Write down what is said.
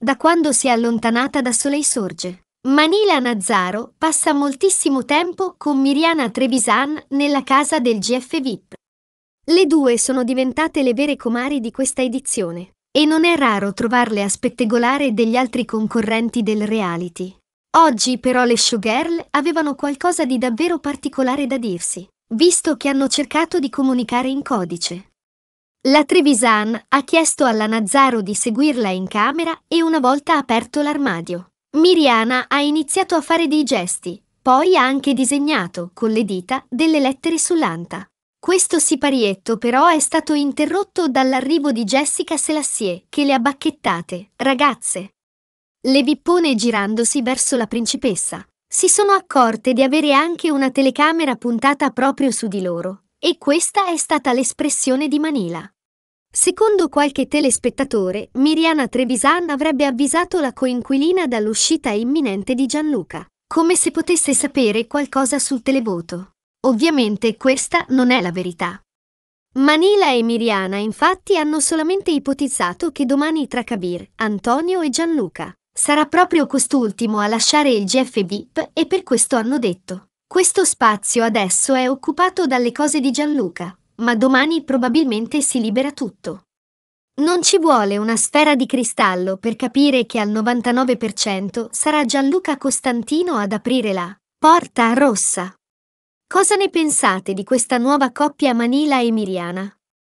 da quando si è allontanata da Soleil Sorge. Manila Nazzaro passa moltissimo tempo con Miriana Trevisan nella casa del GF VIP. Le due sono diventate le vere comari di questa edizione e non è raro trovarle a spettegolare degli altri concorrenti del reality. Oggi però le showgirl avevano qualcosa di davvero particolare da dirsi, visto che hanno cercato di comunicare in codice. La Trevisan ha chiesto alla Nazzaro di seguirla in camera e una volta aperto l'armadio. Miriana ha iniziato a fare dei gesti, poi ha anche disegnato, con le dita, delle lettere sull'anta. Questo siparietto però è stato interrotto dall'arrivo di Jessica Selassie, che le ha bacchettate, ragazze. Le vippone girandosi verso la principessa. Si sono accorte di avere anche una telecamera puntata proprio su di loro, e questa è stata l'espressione di Manila. Secondo qualche telespettatore, Miriana Trevisan avrebbe avvisato la coinquilina dall'uscita imminente di Gianluca, come se potesse sapere qualcosa sul televoto. Ovviamente questa non è la verità. Manila e Miriana infatti hanno solamente ipotizzato che domani tra Kabir, Antonio e Gianluca sarà proprio quest'ultimo a lasciare il GF VIP e per questo hanno detto questo spazio adesso è occupato dalle cose di Gianluca, ma domani probabilmente si libera tutto. Non ci vuole una sfera di cristallo per capire che al 99% sarà Gianluca Costantino ad aprire la porta rossa. Cosa ne pensate di questa nuova coppia Manila e Miriana?